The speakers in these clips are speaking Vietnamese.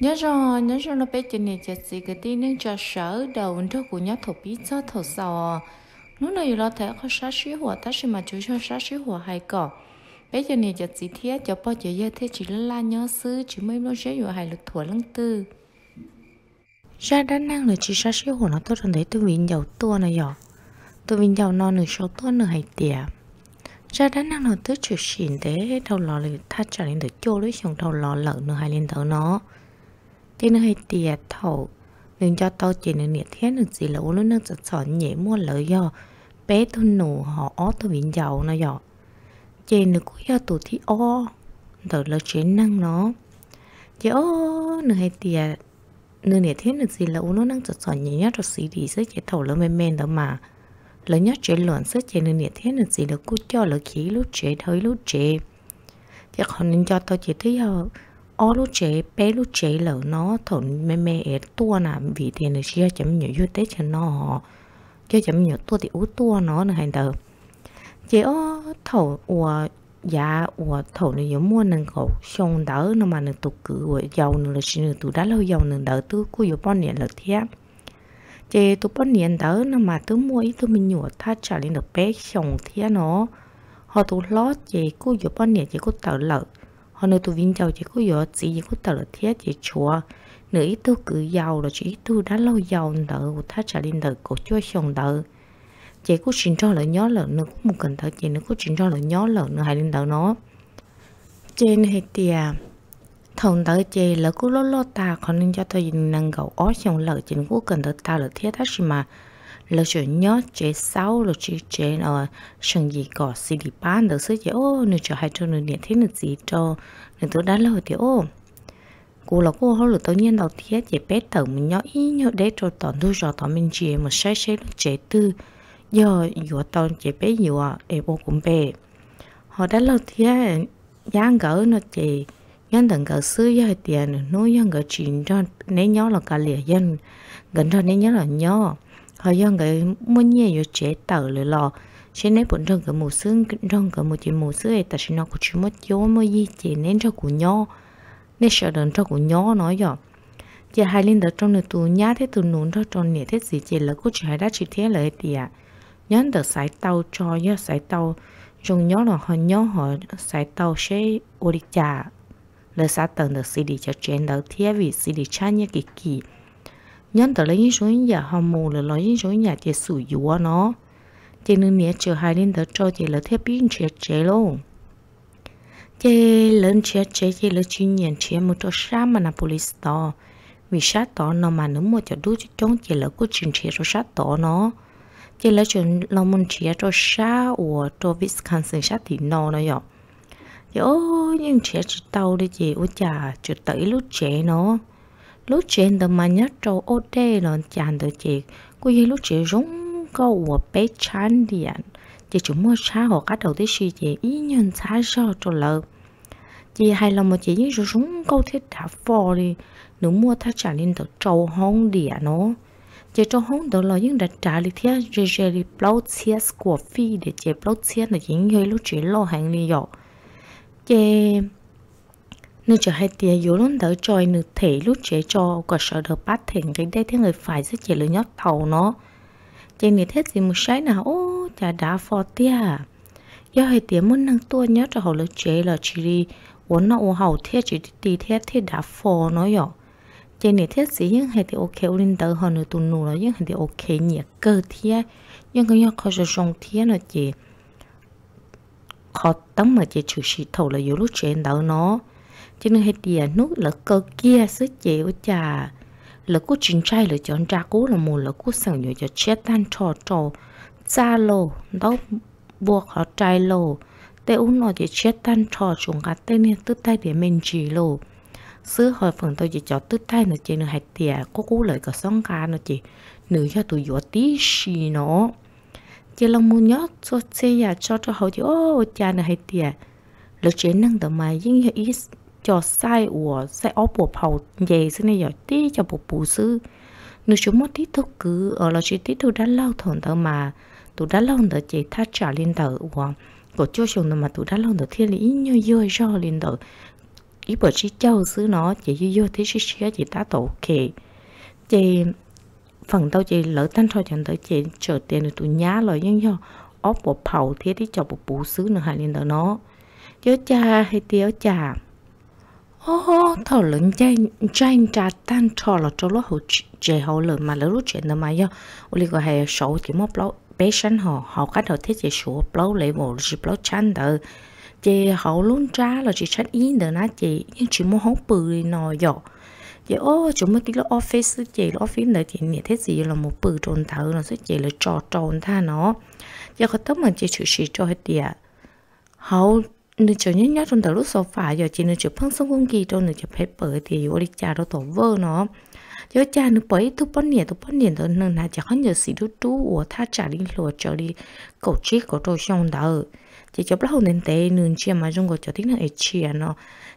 nhớ rõ nhớ rõ nó bé chân này chặt gì cái tin nên cho sở đầu cho của nhớ thổ bí cho thổ sò lúc này lo thể có sát sĩ hỏa ta sẽ mà chú cho sát sĩ hỏa hay cỏ bé chân này chặt gì thế cho bao giờ giờ thế chỉ là la nhớ sư chỉ mới lo sẽ hỏa hay lực thổ lăng tư ra đã năng là chỉ sát sĩ hỏa nó tốt hơn đấy tôi vinh giàu tua này nhỏ tôi vinh giàu non nửa số tua nửa hay tiệm ra đã năng là tôi chịu xỉn thế đầu lò là thắt trả nên tới chỗ lấy xong đầu lò lợn nửa hay lên tới nó thế nó hay tiệt thổ nên cho tao chỉ nên nhiệt thế được gì là uống nước sạch sọn nhẹ mua lợi do bé tôi nổ họ ó tôi bị giàu nó do chỉ nên cũng do tổ thi o rồi là chuyện năng nó chỉ ô nửa hay tiệt nên nhiệt thế được gì là uống nước sạch sọn nhẹ nhất rồi xí đi sẽ chị thổ lớn men men đó mà lớn nhất chế luận sẽ chỉ nên nhiệt thế được gì là cút cho là khí lúc chế thôi lúc chế chị không nên cho tao chỉ thấy ô lúc chế bé lúc chế lỡ nó thổn mẹ mẹ ế tua nà vì tiền là chia chấm nhớ yêu tết cho nó họ cho chấm nhớ tua thì út tua nó là hành tờ chế ô thổ ủa dạ ủa thổ này giống mua nâng cổ xong đỡ nó mà nâng tụ cử ủa giàu nâng là xin nâng tụ đã lâu giàu nâng đỡ tứ cú yếu bọn niệm là thế. chế tụ bọn niệm đỡ nó mà tứ mua ít tụ mình nhủa tha trả lên được bé xong thế nó họ tụ lót chế cú yếu bọn niệm chế cú tờ lợ hôm nay tôi vinh giàu chỉ có giờ chỉ chỉ có tờ là thiết chỉ chùa nữ ít tu cứ giàu là chỉ tôi đã lâu giàu nợ của ta trả lên nợ cổ cho chồng nợ chỉ có chuyện cho lợi nhớ lợi nữa cũng một cần thở chỉ nữa có chuyện cho lợi nhớ lợi nữa hay lên nợ nó trên hết tiề à, thằng tớ chê là cứ lo lo ta còn nên cho tôi nhìn năng gầu ó xong lỡ chỉ có cần thở ta là thiết ta mà lo cho nhớ chế sau lo chỉ chế là chẳng gì có xì đi bán được sức chế ô nửa cho hai cho nửa điện thế nửa gì cho nửa tôi đã lo thì ô cô là cô hồi tự nhiên đầu tiên chế bé tử mình nhớ ý nhớ để cho toàn thu cho toàn mình chế mà sai sai lúc chế tư giờ vừa toàn chế bé vừa em bố cũng về họ đã lo thiên giang gỡ nó chế nhân tầng gỡ sư giờ tiền nuôi nhân gỡ chín cho nên nhớ là cả lìa dân gần cho nên nhớ là nhớ họ dân cái muốn nhiều yếu chế tờ lửa lò trên nếp bún rong cái mù xương trong cái một chỉ mù xương ấy tại nó cũng chỉ mất chỗ mới gì chỉ nên cho của nhau nên sợ đến cho của nhau nói rồi Giờ hai linh đợt trong nửa tù nhá thế tù nún cho tròn nhẹ thế gì chị là cô chỉ hai đã chỉ thế lời thì à nhớ đợt sải tàu cho nhớ sải tàu trong nhớ là họ nhớ họ sải tàu sẽ ô đi chả lời xã tầng đợt xì đi cho trên đợt thế vì xì đi cha như kỳ kỳ nhân tờ lấy những số nhà hòm mù là lấy những số nhà chỉ sử dụng nó chỉ nên nhớ chờ hai đến tới cho chỉ là thiết bị chế chế luôn chế lớn chế chế chế là chuyên nhận chế một chỗ xa mà là to vì sát tỏ nó mà nếu một chỗ cho chống chỉ là của chuyện chế rồi sát tỏ nó chỉ là chuyện là muốn chế rồi xa ở chỗ Wisconsin sát thì nó nó vậy thì ô nhưng chế chỉ tàu đi chị ô chà chỉ tới lúc chế nó lúc chuyện đó mà nhớ trâu ô đê lòn chàng từ chị cô ấy lúc chị rung câu của bé chán điện, chị chúng mua xa họ cắt đầu tới suy chị ý nhân xa so cho lợ chị hay là một chị như rồi câu thiết đã phò đi nếu mua thà trả lên từ trâu hông đi nó chị trâu hông đó là những đặt trả đi thế rồi rồi đi blow chia của phi để chị blow chia là những người lúc chị lo hàng đi dọ chị nếu cho hai tia yếu luôn đỡ chơi nữ thể lúc chế cho có sợ được bắt thỉnh cái đây thế người phải rất chỉ lửa nhóc thầu nó chế này thế gì một sai nào ô chả đá phò tia do hai tia muốn năng tua nhớ cho họ lửa chế là chỉ đi vốn nó ô hậu thế chỉ đi tì thế thế đá phò nó nhỏ chế này thế gì nhưng hai tia ok lên đỡ họ nửa tù nụ là nhưng hai tia ok nhẹ cơ thế nhưng cái nhóc khó sợ rong thế là chỉ khó tấm mà chế chủ sĩ thầu là yếu lúc chế đỡ nó cho nên hay tiền nút là cơ kia sức chịu chà, là cú chính trai là chọn ra cú là một là cú sẵn nhớ cho chết tan trò trò xa lô đó buộc họ trai lô tê uống nó chỉ chết tan trò chúng cả tên nên tức tay để mình chỉ lô xứ hồi phần tôi chỉ cho tức tay nó chỉ nửa hạt tỉa có cú lời có sóng cá nó chỉ nửa cho tụi dỗ tí xì nó chỉ lòng muốn nhớ cho xe nhà cho cho hậu chỉ ô cha nửa hạt tỉa lỡ chế năng tầm mà dính hiệu ít cho sai của sai óp của phầu về xin này giờ tí cho bộ bù sư nếu chúng mất tí thức cứ ở là chỉ tí tôi đã lâu thằng tớ mà tôi đã lâu tớ chỉ thắt trả lên tờ của của cho chúng mà tôi đã lâu tớ thiên lý như dơi cho lên tờ ý bởi chỉ châu xứ nó chỉ như dơi thế chỉ sẽ chỉ ta tổ kề chỉ phần tao chỉ lỡ tan thôi chẳng tới chỉ trở tiền được tụi nhá lời nhưng do óp bộ phầu thế đi cho bộ bù xứ nữa hai lên tờ nó chớ cha hay tiêu chà ô thầu lớn trên trên trà tan trò là trâu lúa hồ chè hồ lớn mà lỡ lúa chè nó mà do ô li có hay sổ chỉ mốt lâu bé sẵn họ họ cách họ thiết chỉ sổ lâu lấy bộ chỉ lâu chăn đỡ chị họ luôn ra là chị chắc ý đỡ nó chị nhưng chị muốn hóng bự nò dọ chị ô chúng mới cái lô office chị lô office là chị nghĩ thế gì là một bự trồn thở nó sẽ chị là trò tròn tha nó giờ có tấm mà chị chịu sĩ cho hết địa, hậu nửa chỗ nhất nhất trong từ lúc sofa giờ chỉ nửa chỗ phăng sông công kỳ trong nửa chỗ phép bởi thì dù đi cha đó tổ vơ nó giờ cha nửa bởi tu bón nhẹ tu bón nhẹ đó nửa nào chỉ có nhớ xí đu đu của tha trả đi lùa cho đi cầu chết cầu đồ xong đó chỉ cho bao nền tệ nửa chia mà dùng của cho tiếng nửa chia nó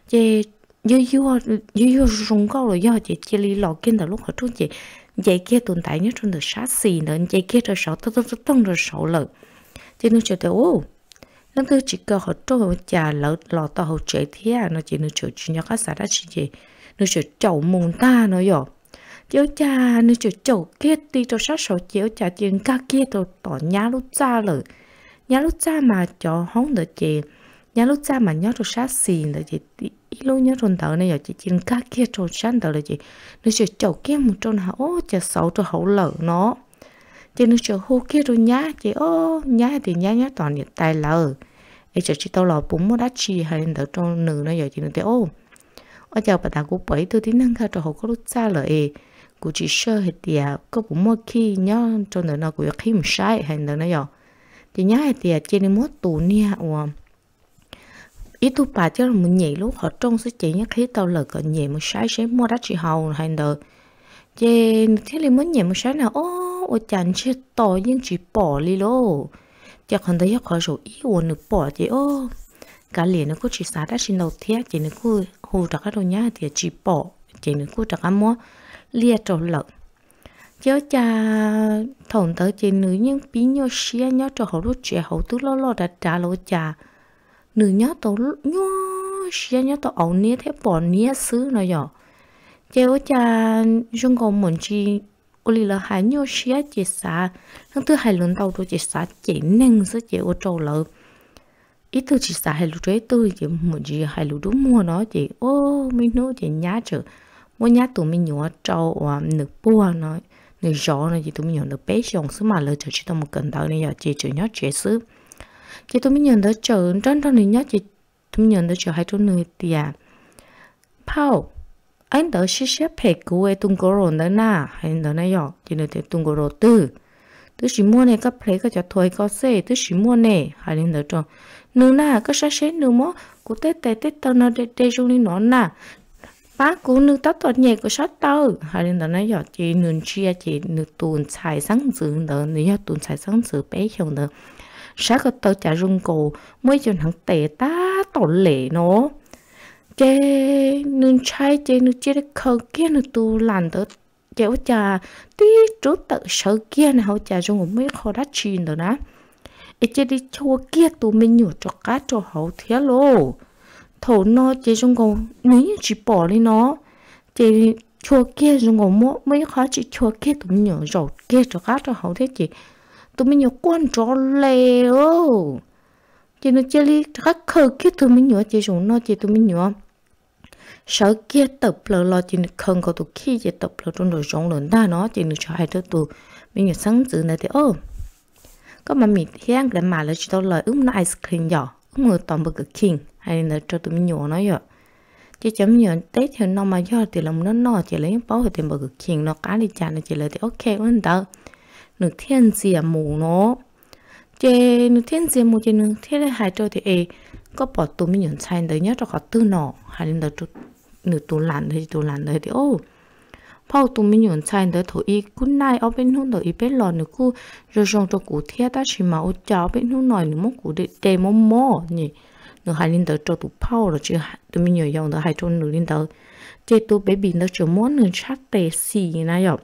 chỉ giờ giờ giờ dùng câu rồi giờ chỉ chỉ đi lò kiên tờ lúc họ trước chỉ dạy kia tồn tại nhất trong tờ sát xì nữa dạy kia rồi sổ tông tông tông rồi sổ lợi chỉ nửa chỗ tờ ô nên thứ chỉ có họ trâu già lỡ lò to họ chế thế à nó chỉ nó chỗ chỉ nhóc các xã đã chỉ gì nó chỗ chậu mùng ta nó rồi chéo cha nó chỗ chậu kia đi cho sát sổ chéo cha chuyện ca kia tôi tỏ nhá lúc cha lử nhá lúc cha mà cho hóng được gì nhá lúc cha mà nhớ cho sát xin được gì ý lúc nhớ trong thở này giờ chỉ chuyện ca kia cho sát thở là gì nó chỗ chậu kia một trong hậu cho xấu cho hậu lỡ nó thì nó chờ hô kia rồi nhá chị ô nhá thì nhá nhá toàn điện tài là ấy ờ. chờ chị tao lò bún mua đá chi hay đỡ trong nửa nó giờ chị nó thấy ô ở chào bà ta cũng bảy tôi tính năng khá cho họ có lúc xa lời của chị sơ hết thì có bún mua khi nhá cho nửa nó của khi mà sai hay nửa nó giờ thì nhá thì chị nên mua tù nia ủa ý tôi bà chứ là mình nhảy lúc họ trông sẽ chỉ nhắc khi tao lời còn nhảy một sai sẽ mua đá chị hầu hay đỡ chị thế là mới nhảy một sai nào ô ô chẳng chết to nhưng chỉ bỏ đi lô chỉ còn thấy khó rồi ý ổn được bỏ chị ô cả liền nó cứ chỉ xả đã xin đầu thế chỉ nó cứ hù đặc cái đồ nhá thì chỉ bỏ chỉ nó cứ đặc ăn mua lia trầu lợn chứ cha thổn tới chỉ nữ nhưng bí nhớ xia nhớ cho hậu lúc trẻ hậu tứ lo lo đã trả lô cha nữ nhớ tổ nhớ xia nhớ tổ ẩu nia thế bỏ nia xứ nó rồi chứ cha chúng con muốn chi cô lì là hai nhau xia chỉ xa nhưng thứ hai lần đầu tôi chị xa chỉ nên sẽ chị ô trâu lợ ít thứ chị xa hai lúc đấy tôi chỉ một gì hai lúc đúng mua nó chị ô mình nói chị nhá chứ mua nhá tụi mình nhỏ trâu và ờ, nửa bua nó nửa gió nó chỉ tụi mình nhỏ nửa bé xong số mà lỡ chờ chỉ tao một cần đầu này giờ chị chỉ nhớ chỉ xứ chị tụi mình nhận được chờ trên trong này nhớ chị, tụi mình nhận được chờ hai chỗ người tiền Paul anh đỡ xí xếp phải cứu ai tung cổ rồi đấy na anh đỡ này nhở chỉ là thế tung cổ rồi tư tư chỉ mua này các phải các cho thôi có xe tư chỉ mua này hai lên đó cho nương na các sáng sáng nương mó của tết tết tết tao nó để để chung đi nó na ba của nương tao tuột nhẹ của sát tao hai lên đó này nhở chỉ nương chia chỉ nương tuần xài sáng dự đó nương nhở tuần xài sáng dự bé chồng đó sáng cái tao trả rung cổ mỗi chuyện thằng tệ ta tổ lệ nó chế nên chai chế nương chế khâu kia nên tu làm tới chế út chà tí chút tự sợ kia nè hậu chà rồi mấy khó đã chìm rồi nè ấy chế đi chua kia tu mình nhổ cho cá cho hậu thế lô thổ nó chế trong còn nếu chỉ bỏ đi nó chế chua kia rồi còn mỗi mấy khó chỉ chua kia tụi mình nhổ rồi kia cho cá cho hậu thế chị tụi mình nhổ quan cho lè ô chị nó chơi đi khắc khờ kia tụi mình nhủ chị rồi nó chị tụi mình nhủ sau kia tập lờ lo chỉ không có tụ khi chỉ tập lờ trong đời sống lớn đa nó chỉ được cho hai đứa tụ mình nhận sáng dự này thì ô có mà mình hiện cái mà là chỉ tao lời uống nó ice cream nhỏ uống người toàn bực cực kinh hay là cho tụi mình nhỏ nó vậy chỉ chấm nhỏ tết thì nó mà do thì là nó nó chỉ lấy bao thì bực cực kinh nó cá đi chả nó chỉ là thì ok vẫn đỡ nửa thiên gì mù nó chế nửa thiên gì mù chế nửa thiên là hai trâu thì có bỏ tù mình nhận sai đấy nhớ cho họ tư nọ hay là chút nửa tù lặn đấy tù lặn đấy thì ô bao tù mình nhận sai đấy thổ y cún này ở bên hông đấy bên lò nữa cú rồi xong cho cú thia ta xin mà ô cháu bên hông nồi nữa mốc cú để để mò mò nhỉ nửa hay linh đấy cho tù bao rồi chứ tù mình nhận dòng đấy hai trong nửa linh đấy chế tù bé bị nó chỉ muốn nửa sát tệ xì này rồi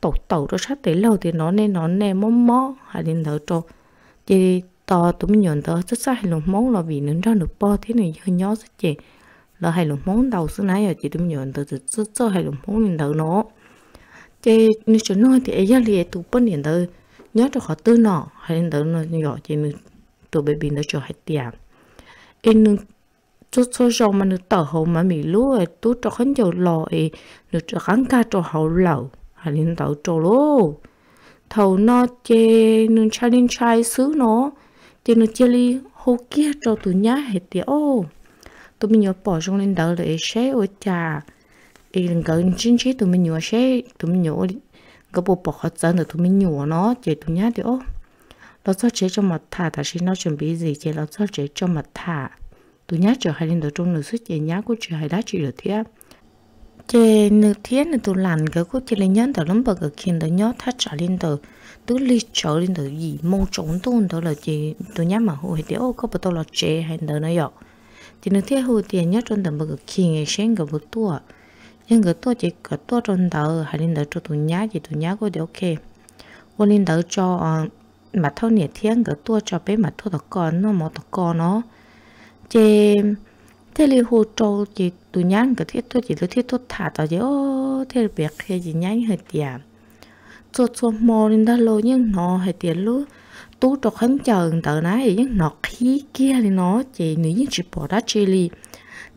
tẩu tẩu cho sát tệ lâu thì nó nên nó nè mò mò hay linh đấy cho chế to tụm nhọn tớ rất sai hay lồng móng là vì nướng ra được bo thế này hơi nhó rất chè là hay lồng móng đầu xưa nãy giờ chị tụm nhọn tớ rất rất rất hay lồng móng nhìn tớ nó chè nếu chúng nói thì ấy là tụ bận nhìn tớ nhớ cho họ tư nọ hay nên tớ nó nhỏ chị nên tụ bé bình tớ cho hay tiền em nên chút số rong mà nó tờ hồ mà mì lúa ấy tú cho khánh dầu lò ấy nó cho khánh ca cho hậu lẩu hay nên tớ cho lô thầu nó chè nên challenge chai xứ nó thì nó chia li hô kia cho tụi nhá hết thì ô tụi mình nhớ bỏ trong lên đỡ để xé ở trà ý lần gần chín chí tụi mình nhớ xé tụi mình nhớ cái bộ bỏ hết dẫn tụi mình nhớ nó chỉ tụi nhá thì ô nó cho chế cho mặt thả thả xin nó chuẩn bị gì chế nó cho chế cho mặt thả tụi nhá trở hai lên đỡ trong nửa sức chế nhá của trời hay đã chị được thiếp chế nữ thiên là tụ làn cái cuộc chơi lên nhân tờ lắm bờ cái kiện tờ nhớ thắt trở lên tờ tứ li trở lên tờ gì mong trống tuôn tờ là chế tụ nhắm mà hồi thì ô có bờ tôi là chế hay tờ nó dọc chế nữ thiên hồi tiền nhớ trong tờ bậc cái kiện cái sen cái bờ tua nhưng cái tua chỉ cái tua trong tờ hay lên tờ cho tụ nhá chỉ tụ nhá có thì ok ô lên tờ cho ờ, mà thâu nhiệt thiên cái tua cho bé mà thua tờ con nó mà tờ con nó chế thế li hồ trâu chỉ tu nhang cái thiết thôi chỉ là thiết thôi thả tao chứ ô thế việc hay gì nhang hơi tiền cho cho mò lên đó lo nhưng nó hơi tiền luôn tu cho khánh chờ tờ này nhưng nó khí kia thì nó chỉ nữ như chỉ bỏ ra chơi đi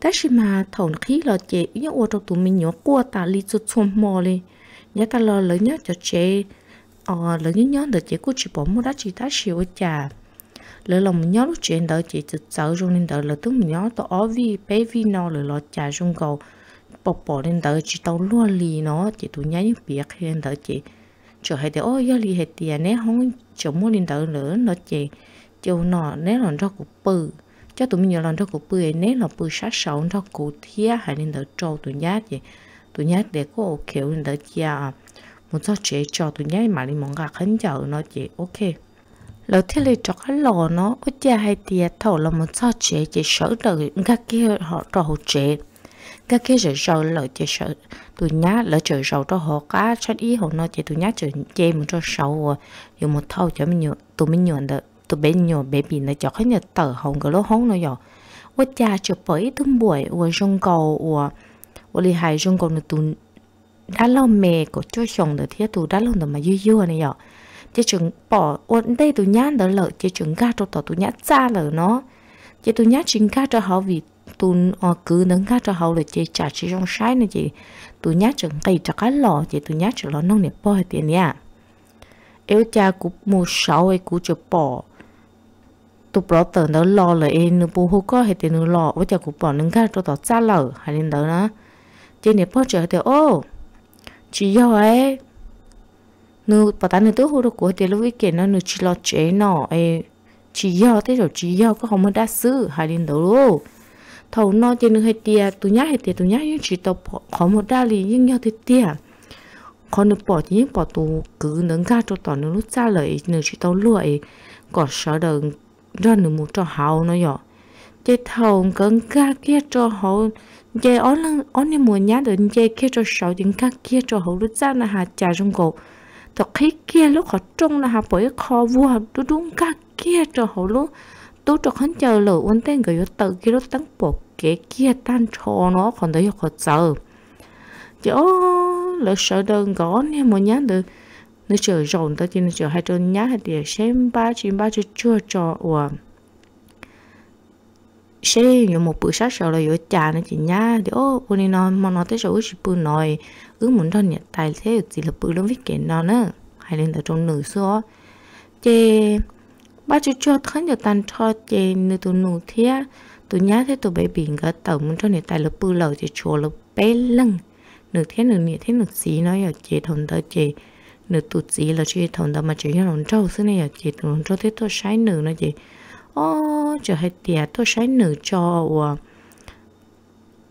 đó chỉ mà thầu khí là chỉ những ô trong tụi mình nhỏ qua ta li cho cho mò đi nhớ ta lo lớn nhất cho chị ờ lấy nhớ nhớ được chị cũng chỉ bỏ một đó chỉ ta chịu chả lỡ lòng mình nhớ lúc chuyện đỡ chị từ sợ rung lên đỡ lỡ tức mình nhớ tôi ó vi bé vi nó lỡ lọ trà rung cầu bỏ bỏ lên đỡ chị tao luôn lì nó chị tụi nhá những việc hay đỡ chị cho hay để ôi lì hết tiền nè không chỗ mua lên đỡ lỡ nó chị chỗ nọ nè lần ra của bự cho tụi mình nhớ lần ra của bự nè là bự sát sầu ra của thia hay lên đỡ trâu tụi nhá chị tụi nhá để có kiểu lên đỡ chị một số cho chị cho tụi nhá mà đi mong gặp khấn chờ nó chị ok lỡ thế là cho cái lò nó có cha hay thì thầu là một sao chế chỉ sợ được các kia họ trò hỗ trợ các kia rồi rồi lỡ chỉ sợ tụi nhá lỡ trời rồi cho họ cá cho ý họ nói chỉ tụi nhá trời chê một cho sầu rồi à. một thầu cho mình nhựa tụi mình nhựa được tụi bên nhựa bé bị nó cho cái nhà tờ hồng cái lỗ hông nó rồi có cha chụp bởi tung buổi của rong cầu của của lì hài rong cầu là tụi đã lâu mẹ của cho chồng được thiết tụi đã lâu được mà dư dư này rồi chứ chừng bỏ ổn đây tụi nhá đỡ lợ chỉ chừng ga cho tỏ tụi nhá xa lợ nó chỉ tụi nhá chừng ga cho họ vì tụi ở cứ nâng ga cho họ là chỉ trả chỉ trong sai này chị tụi nhá chừng cây cho cái lò chị tụi nhá chừng lò nông nghiệp bỏ tiền nha yêu cha cũng mua sáu ấy cũng chụp bỏ tụi bỏ tờ nó lo là em nó bố hô có hay tiền nó lo với cha cũng bỏ nâng ga cho tao xa lợ hay nên đó nó chị này bỏ trở thì ô chị yêu ấy nu bà ta nữ hồ đồ của thì lúc ấy kiện nó nữ chỉ lo chế nọ ấy chỉ do thế rồi chỉ do có không mới đã xử hai đến đầu luôn thầu nó tiền nữ hai tiền tôi nhát hay tiền tôi nhát nhưng chỉ tao có một đa lý nhưng nhau thế tiền còn nữ bỏ chỉ bỏ tù cứ nâng ga cho tỏ nó lúc ra lời nữ chỉ tao lụi còn sợ đừng ra nữ một trò hào nó nhỏ chế thầu cần ga kia cho họ chế ón lăng ón đi mua nhát được chế kia cho sáu tiếng ga kia cho họ lúc ra là hạt trà trong cổ tao khi kia lúc họ trung là họ bởi khó vua đúng đúng cả kia cho họ lúc tôi cho hắn chờ lỡ uốn tên người tự kia lúc tăng bộ kế kia tan cho nó còn đấy họ chờ chỗ lỡ sợ đơn gõ nha mà nhá được nó chờ rộng tới chỉ nó chờ hai trơn nhá thì xem ba chín ba chưa chưa cho ủa xem nhiều một bữa sáng sợ là vô trà nó chỉ nhá thì ô ô này nó mà nó tới rồi chỉ bữa nói cứ muốn cho nhiệt tài thế chỉ là bự lông vít kén nó nữa hay lên tới trong nửa số chê ba chú cho thân cho tàn cho chê nửa tụ nụ thế tụ nhá thế tụ bé bình gỡ tàu muốn cho nhiệt tài là bự lầu chê chùa là bé lưng nửa thế nửa nhiệt thế nửa xí nó ở chê thằng tới chê nửa tụ xí là chê thằng đó mà chê nhau lòng trâu xưa này ở chê lòng trâu thế tôi sái nửa nó chê ô chờ hết tiệt tôi sái nửa cho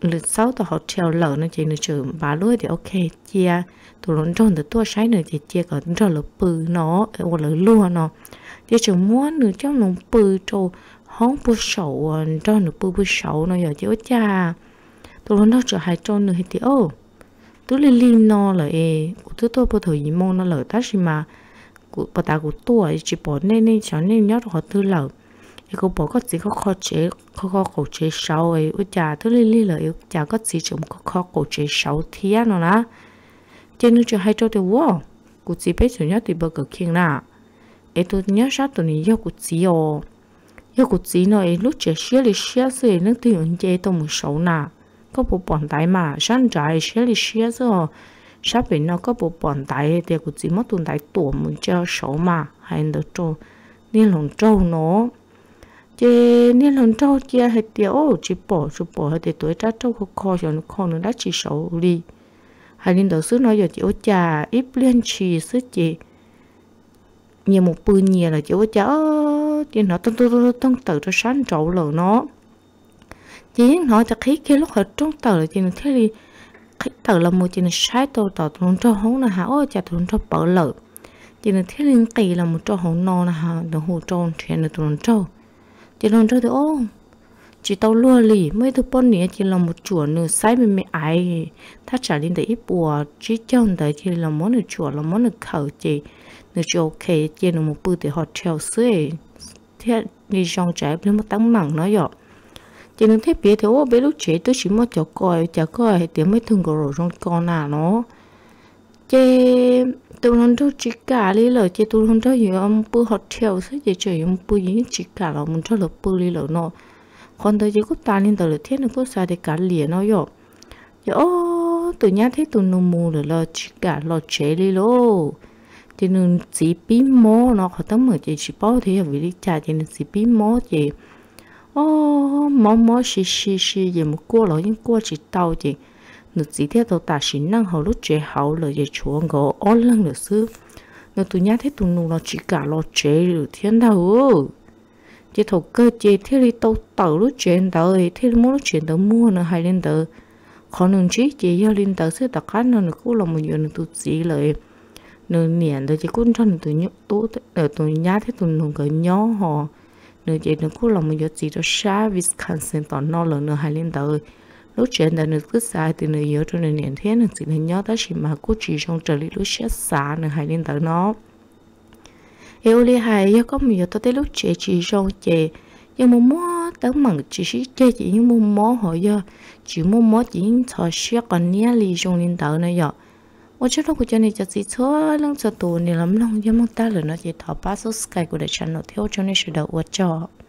lượt sáu họ treo lở nó chỉ nó chữ bà lúa thì ok chia tụi nó tròn từ tua sái nữa thì chia còn cho lửa bự nó hoặc lửa lúa nó chỉ chữ muốn nửa trong lòng bự cho hóng ờ, bự sầu cho nửa bự bự sầu nó giờ chỉ có cha tụi nó trở hai tròn nửa thì ô tụi lên lên nó là e của tụi tôi bao thời gì mong nó lở ta gì mà của bà ta của tôi chỉ bỏ nên nên cho nên nhớ họ tư lở thì cô bỏ có chỉ có khó chế khó khó cổ chế sáu ấy u chả tôi li li là u chả có chỉ chúng có khó cổ chế sáu thiên nó nè trên nước chưa hay cho tôi wow cô chỉ biết chủ nhất thì bơ cực kiêng nà ấy tôi nhớ sát tôi nhớ cô chỉ ô nhớ cô chỉ nó ấy lúc chế xia li xia sự nước thì ứng chế tôi một sáu nà có bộ bàn tay mà sáng trái xia li xia sự sắp bị nó có bộ bàn tay thì cô chỉ mất tuần tay tuổi muốn chơi sáu mà hay được trâu nên lòng trâu nó chế nên lần trâu chia hết tiêu chỉ bỏ chỉ bỏ hết để tuổi trát trâu khó cho nó khó nó đã chỉ xấu đi hai nên đầu sư nói giờ chỉ ô cha ít liên trì sư chị nhiều một bữa nhiều là chỉ ô cha chỉ nó tân tân tân tự cho sáng trậu lờ nó chỉ nói cho khí kia lúc hết trong tờ là chỉ nó thấy đi khí tờ là một chỉ nó sai tàu tờ tụi cho hóng là hả ô trà tụi cho bỏ lợ chỉ nó thấy liên kỳ là một cho hóng non là hả đồ hồ tròn chuyện là tụi cho chị lòng cho thì ô chị tao lừa lì mấy thứ bốn nĩa chị lòng một chùa nửa sai bên mẹ ai thắt trả lên để ít bùa chị chồng đấy chị lòng món nửa chùa là món nửa khẩu chị nửa chùa ok chị là một bữa thì họ treo xuôi thế đi trong trái nếu mà tăng mặn nó dọ chị nửa thế bé thì ô bé lúc trẻ tôi chỉ mới cho coi chả coi thì mới thường thương rồi trong con nào nó chế tôi luôn thức chỉ cả lý lợ chế tôi luôn thức gì ông bự theo sẽ chế chơi ông bự gì chỉ cả là mình cho là bự lý lợ nó còn tới chế cúp ta lên tới là thiên nó cúp xa để cả liền nó rồi giờ ô từ nhà thấy tôi nung mù là lo chỉ cả lo chế lý lô thì nung chỉ bí mô nó họ tấm mở chế chỉ bao thế vì lý cha thì nung chỉ bí mô chế ô mò mò xì xì xì gì một cua lọ những cua chỉ tàu chị nó chỉ theo tàu tả sĩ năng hầu lúc chế hầu lợi dễ chúa ngộ ó lăng được sư nó tụi nhá thấy tụi nụ nó chỉ cả lo chế được thiên đâu chế thầu cơ chế thế đi tàu tàu lúc chế tới thế mỗi lúc chế tới mua nó hay lên tới khó nương chế chế giao lên tới sư đặc khát nó nó cũng là một điều nó tụi lợi, lời nó niệm tới chế cũng cho nó tụi nhóc tụ ở tụi nhá thấy tụi nụ cái nhỏ họ nó chế nó cũng là một điều chỉ cho xa Wisconsin tỏ nó là nó hay lên tới lúc trẻ đã được cứ sai thì người nhớ cho nền điện thế nên chỉ nên nhớ tới chỉ mà cố chỉ trong trợ lý lúc chết xả nên hãy nên tới nó yêu li hài do có nhiều tới tới lúc trẻ chỉ trong trẻ nhưng mà mua tới mặn chỉ chỉ chơi chỉ những mà mua hỏi do chỉ mua mua chỉ những thọ xe còn nhớ li trong nền tới này rồi ở chỗ đó của cho nên cho chị thua lăng cho tù này lắm lòng do mong ta là nó chỉ thọ ba số sky của đại channel theo cho nên sự đầu ở cho